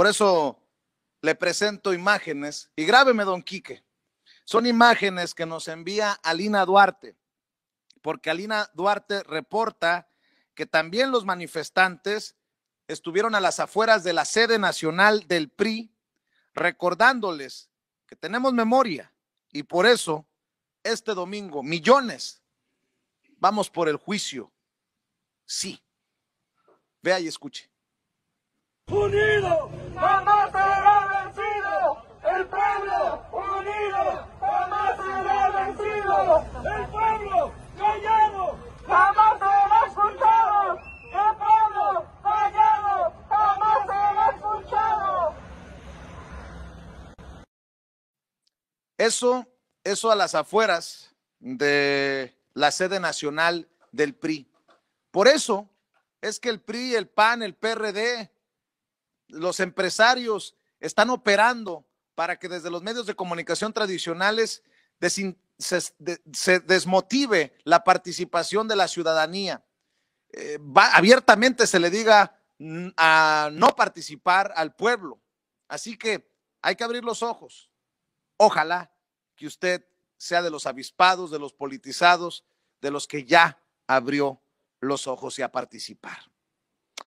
Por eso le presento imágenes y grábeme, don Quique. Son imágenes que nos envía Alina Duarte, porque Alina Duarte reporta que también los manifestantes estuvieron a las afueras de la sede nacional del PRI, recordándoles que tenemos memoria y por eso este domingo millones vamos por el juicio. Sí. Vea y escuche. Unido Eso, eso a las afueras de la sede nacional del PRI. Por eso es que el PRI, el PAN, el PRD, los empresarios están operando para que desde los medios de comunicación tradicionales se, desmotive la participación de la ciudadanía. Eh, abiertamente se le diga a no participar al pueblo. Así que hay que abrir los ojos. Ojalá que usted sea de los avispados, de los politizados, de los que ya abrió los ojos y a participar.